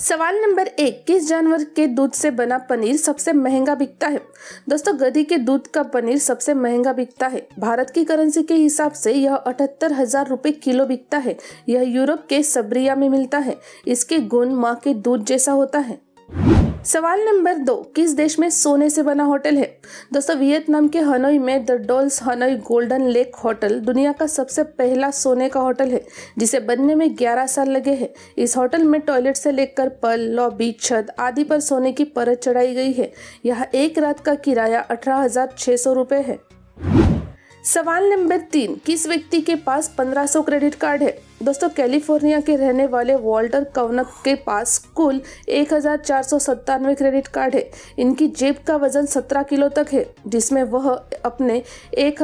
सवाल नंबर एक किस जानवर के दूध से बना पनीर सबसे महंगा बिकता है दोस्तों गधी के दूध का पनीर सबसे महंगा बिकता है भारत की करेंसी के हिसाब से यह अठहत्तर हजार रूपए किलो बिकता है यह यूरोप के सब्रिया में मिलता है इसके गुण माँ के दूध जैसा होता है सवाल नंबर दो किस देश में सोने से बना होटल है दोस्तों वियतनाम के हनोई में the Dolce Hanoi Golden Lake Hotel दुनिया का सबसे पहला सोने का होटल है जिसे बनने में 11 साल लगे हैं इस होटल में टॉयलेट से लेकर पल लॉबी छत आदि पर सोने की परत चढ़ाई गई है यह एक रात का किराया अठारह हजार छः सौ रुपये है सवाल नंबर तीन किस व्यक्ति के पास 1500 क्रेडिट कार्ड है दोस्तों कैलिफोर्निया के रहने वाले वॉल्टर कवनक के पास कुल एक क्रेडिट कार्ड है इनकी जेब का वजन 17 किलो तक है जिसमें वह अपने एक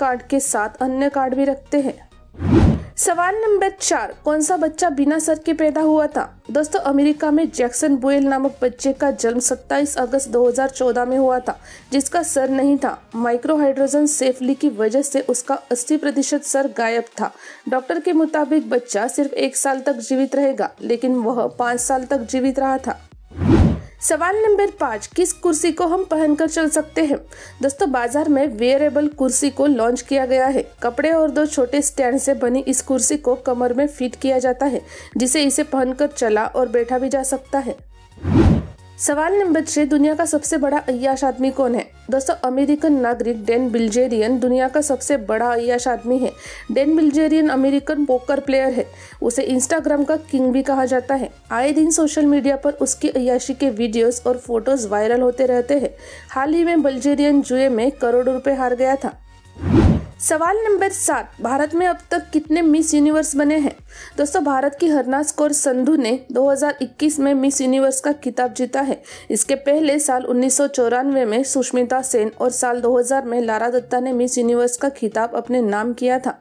कार्ड के साथ अन्य कार्ड भी रखते हैं सवाल नंबर चार कौन सा बच्चा बिना सर के पैदा हुआ था दोस्तों अमेरिका में जैक्सन बुएल नामक बच्चे का जन्म 27 अगस्त 2014 में हुआ था जिसका सर नहीं था माइक्रोहाइड्रोजन सेफली की वजह से उसका 80 प्रतिशत सर गायब था डॉक्टर के मुताबिक बच्चा सिर्फ एक साल तक जीवित रहेगा लेकिन वह पाँच साल तक जीवित रहा था सवाल नंबर पाँच किस कुर्सी को हम पहनकर चल सकते हैं दोस्तों बाजार में वेयरेबल कुर्सी को लॉन्च किया गया है कपड़े और दो छोटे स्टैंड से बनी इस कुर्सी को कमर में फिट किया जाता है जिसे इसे पहनकर चला और बैठा भी जा सकता है सवाल नंबर छह दुनिया का सबसे बड़ा अयाश आदमी कौन है दोस्तों अमेरिकन नागरिक डेन बिल्जेरियन दुनिया का सबसे बड़ा अयाश आदमी है Dan Bilzerian American poker player है उसे इंस्टाग्राम का किंग भी कहा जाता है आए दिन सोशल मीडिया पर उसकी अयाशी के वीडियोस और फोटोज वायरल होते रहते हैं हाल ही में बल्जेरियन जुए में करोड़ों रुपए हार गया था सवाल नंबर सात भारत में अब तक कितने मिस यूनिवर्स बने हैं दोस्तों भारत की हरनास कौर संधू ने 2021 में मिस यूनिवर्स का खिताब जीता है इसके पहले साल उन्नीस में सुष्मिता सेन और साल 2000 में लारा दत्ता ने मिस यूनिवर्स का खिताब अपने नाम किया था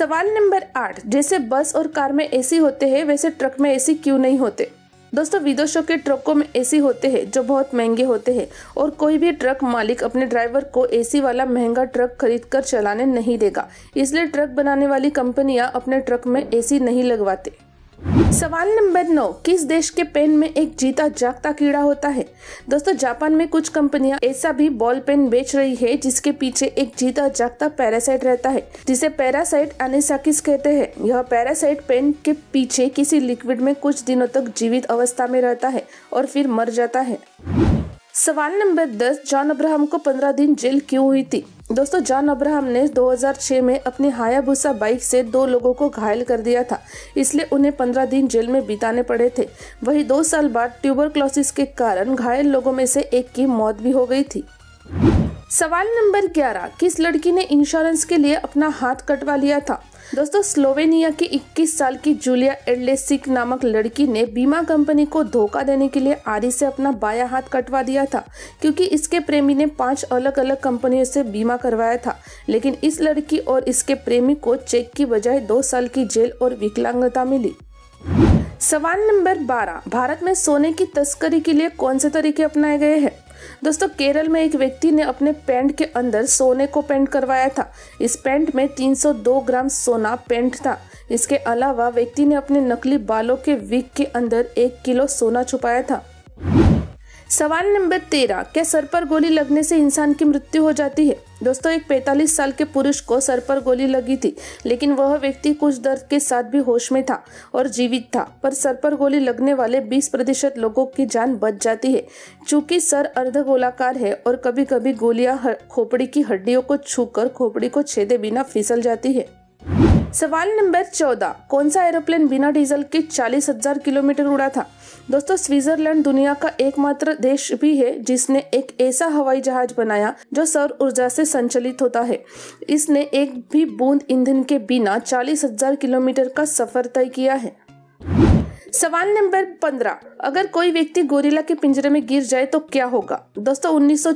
सवाल नंबर आठ जैसे बस और कार में एसी होते हैं वैसे ट्रक में एसी क्यों नहीं होते दोस्तों विदेशों के ट्रकों में एसी होते हैं जो बहुत महंगे होते हैं और कोई भी ट्रक मालिक अपने ड्राइवर को एसी वाला महंगा ट्रक खरीद कर चलाने नहीं देगा इसलिए ट्रक बनाने वाली कंपनियां अपने ट्रक में एसी नहीं लगवाते सवाल नंबर नौ किस देश के पेन में एक जीता जागता कीड़ा होता है दोस्तों जापान में कुछ कंपनियां ऐसा भी बॉल पेन बेच रही है जिसके पीछे एक जीता जागता पैरासाइट रहता है जिसे पैरासाइट अनिसाकिस कहते हैं यह पैरासाइट पेन के पीछे किसी लिक्विड में कुछ दिनों तक जीवित अवस्था में रहता है और फिर मर जाता है सवाल नंबर दस जॉन अब्राहम को पंद्रह दिन जेल क्यों हुई थी दोस्तों जॉन अब्राहम ने 2006 में अपनी हायाभूसा बाइक से दो लोगों को घायल कर दिया था इसलिए उन्हें 15 दिन जेल में बिताने पड़े थे वहीं दो साल बाद ट्यूबरक्लोसिस के कारण घायल लोगों में से एक की मौत भी हो गई थी सवाल नंबर 11 किस लड़की ने इंश्योरेंस के लिए अपना हाथ कटवा लिया था दोस्तों स्लोवेनिया की 21 साल की जूलिया एडलेसिक नामक लड़की ने बीमा कंपनी को धोखा देने के लिए आरी से अपना बाया हाथ कटवा दिया था क्योंकि इसके प्रेमी ने पांच अलग अलग कंपनियों से बीमा करवाया था लेकिन इस लड़की और इसके प्रेमी को चेक की बजाय दो साल की जेल और विकलांगता मिली सवाल नंबर 12 भारत में सोने की तस्करी के लिए कौन से तरीके अपनाए गए हैं दोस्तों केरल में एक व्यक्ति ने अपने पेंट के अंदर सोने को पेंट करवाया था इस पेंट में 302 ग्राम सोना पेंट था इसके अलावा व्यक्ति ने अपने नकली बालों के विक के अंदर एक किलो सोना छुपाया था सवाल नंबर तेरह क्या सर पर गोली लगने से इंसान की मृत्यु हो जाती है दोस्तों एक 45 साल के पुरुष को सर पर गोली लगी थी लेकिन वह व्यक्ति कुछ दर्द के साथ भी होश में था और जीवित था पर सर पर गोली लगने वाले 20 प्रतिशत लोगों की जान बच जाती है चूंकि सर अर्ध गोलाकार है और कभी कभी गोलियां खोपड़ी की हड्डियों को छू खोपड़ी को छेदे बिना फिसल जाती है सवाल नंबर चौदह कौन सा एरोप्लेन बिना डीजल के चालीस हजार किलोमीटर उड़ा था दोस्तों स्विट्जरलैंड दुनिया का एकमात्र देश भी है जिसने एक ऐसा हवाई जहाज बनाया जो सौर ऊर्जा से संचालित होता है इसने एक भी बूंद ईंधन के बिना चालीस हजार किलोमीटर का सफर तय किया है सवाल नंबर पंद्रह अगर कोई व्यक्ति गोरिल्ला के पिंजरे में गिर जाए तो क्या होगा दोस्तों उन्नीस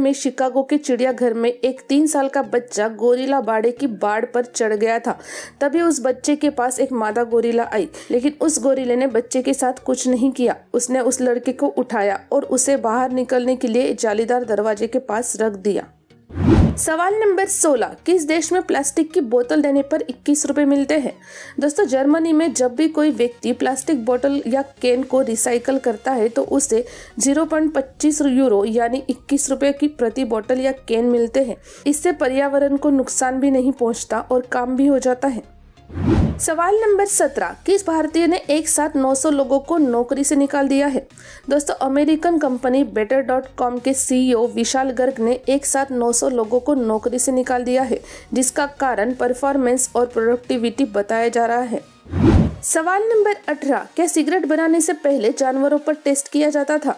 में शिकागो के चिड़ियाघर में एक तीन साल का बच्चा गोरिल्ला बाड़े की बाढ़ पर चढ़ गया था तभी उस बच्चे के पास एक मादा गोरिल्ला आई लेकिन उस गोरिल्ले ने बच्चे के साथ कुछ नहीं किया उसने उस लड़के को उठाया और उसे बाहर निकलने के लिए जालीदार दरवाजे के पास रख दिया सवाल नंबर 16 किस देश में प्लास्टिक की बोतल देने पर इक्कीस रुपये मिलते हैं दोस्तों जर्मनी में जब भी कोई व्यक्ति प्लास्टिक बोतल या केन को रिसाइकल करता है तो उसे 0.25 यूरो यानी इक्कीस रुपये की प्रति बोतल या कैन मिलते हैं इससे पर्यावरण को नुकसान भी नहीं पहुंचता और काम भी हो जाता है सवाल नंबर सत्रह किस भारतीय ने एक साथ 900 लोगों को नौकरी से निकाल दिया है दोस्तों American company Better dot com के सीईओ e विशाल गर्ग ने एक साथ 900 लोगों को नौकरी से निकाल दिया है जिसका कारण परफॉर्मेंस और प्रोडक्टिविटी बताया जा रहा है सवाल नंबर 18 क्या सिगरेट बनाने से पहले जानवरों पर टेस्ट किया जाता था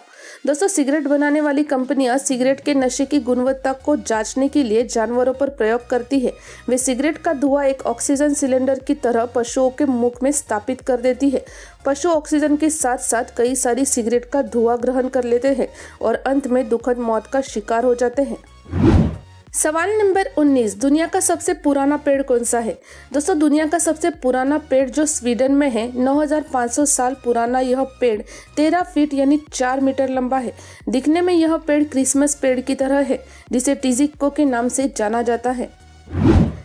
दोस्तों सिगरेट बनाने वाली कंपनियां सिगरेट के नशे की गुणवत्ता को जांचने के लिए जानवरों पर प्रयोग करती है वे सिगरेट का धुआं एक ऑक्सीजन सिलेंडर की तरह पशुओं के मुख में स्थापित कर देती है पशु ऑक्सीजन के साथ साथ कई सारी सिगरेट का धुआं ग्रहण कर लेते हैं और अंत में दुखद मौत का शिकार हो जाते हैं सवाल नंबर 19 दुनिया का सबसे पुराना पेड़ कौन सा है दोस्तों दुनिया का सबसे पुराना पेड़ जो स्वीडन में है 9500 साल पुराना यह पेड़ 13 फीट यानी 4 मीटर लंबा है दिखने में यह पेड़ क्रिसमस पेड़ की तरह है जिसे टिजिको के नाम से जाना जाता है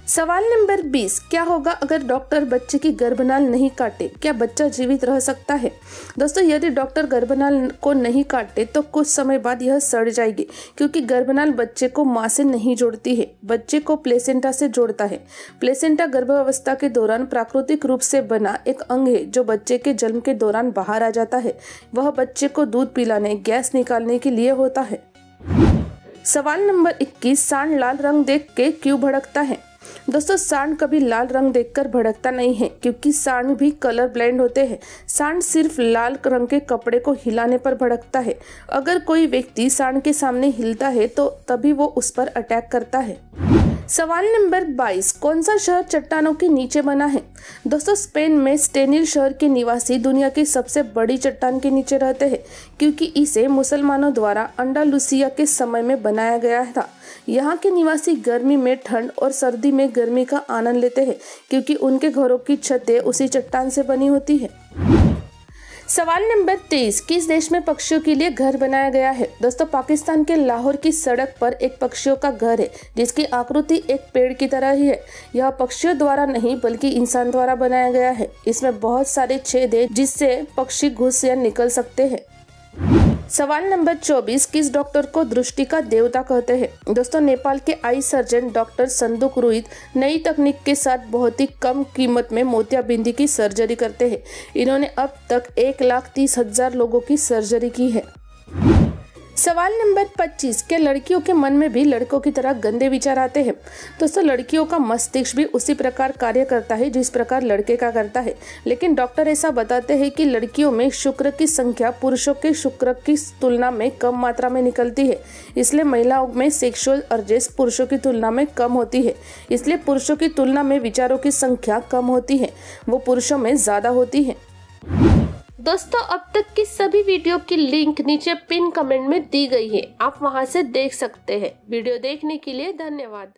सवाल नंबर 20 क्या होगा अगर डॉक्टर बच्चे की गर्भनाल नहीं काटे क्या बच्चा जीवित रह सकता है दोस्तों यदि डॉक्टर गर्भनाल को नहीं काटे तो कुछ समय बाद यह सड़ जाएगी क्योंकि गर्भनाल बच्चे को माँ से नहीं जोड़ती है बच्चे को प्लेसेंटा से जोड़ता है प्लेसेंटा गर्भावस्था के दौरान प्राकृतिक रूप से बना एक अंग है जो बच्चे के जन्म के दौरान बाहर आ जाता है वह बच्चे को दूध पिलाने गैस निकालने के लिए होता है सवाल नंबर 21 सांड लाल रंग देख के क्यों भड़कता है दोस्तों सांड कभी लाल रंग देखकर भड़कता नहीं है क्योंकि सांड भी कलर ब्लाइंड होते हैं सांड सिर्फ लाल रंग के कपड़े को हिलाने पर भड़कता है अगर कोई व्यक्ति सांड के सामने हिलता है तो तभी वो उस पर अटैक करता है सवाल नंबर 22 कौन सा शहर चट्टानों के नीचे बना है दोस्तों स्पेन में स्टेनिल शहर के निवासी दुनिया की सबसे बड़ी चट्टान के नीचे रहते हैं क्योंकि इसे मुसलमानों द्वारा अंडालुसिया के समय में बनाया गया था यहाँ के निवासी गर्मी में ठंड और सर्दी में गर्मी का आनंद लेते हैं क्योंकि उनके घरों की छतें उसी चट्टान से बनी होती है सवाल नंबर तेईस किस देश में पक्षियों के लिए घर बनाया गया है दोस्तों पाकिस्तान के लाहौर की सड़क पर एक पक्षियों का घर है जिसकी आकृति एक पेड़ की तरह ही है यह पक्षियों द्वारा नहीं बल्कि इंसान द्वारा बनाया गया है इसमें बहुत सारे छेद है जिससे पक्षी घुस या निकल सकते हैं सवाल नंबर 24 किस डॉक्टर को दृष्टि का देवता कहते हैं दोस्तों नेपाल के आई सर्जन डॉक्टर संदूक रोहित नई तकनीक के साथ बहुत ही कम कीमत में मोतियाबिंदी की सर्जरी करते हैं इन्होंने अब तक एक लाख तीस हजार लोगों की सर्जरी की है सवाल नंबर 25 के लड़कियों के मन में भी लड़कों की तरह गंदे विचार आते हैं दोस्तों लड़कियों का मस्तिष्क भी उसी प्रकार कार्य करता है जिस प्रकार लड़के का करता है लेकिन डॉक्टर ऐसा बताते हैं कि लड़कियों में शुक्र की संख्या पुरुषों के शुक्र की तुलना में कम मात्रा में निकलती है इसलिए महिलाओं में सेक्सुअल अर्जेस पुरुषों की तुलना में कम होती है इसलिए पुरुषों की तुलना में विचारों की संख्या कम होती है वो पुरुषों में ज़्यादा होती है दोस्तों अब तक की सभी वीडियो की लिंक नीचे पिन कमेंट में दी गई है आप वहां से देख सकते हैं वीडियो देखने के लिए धन्यवाद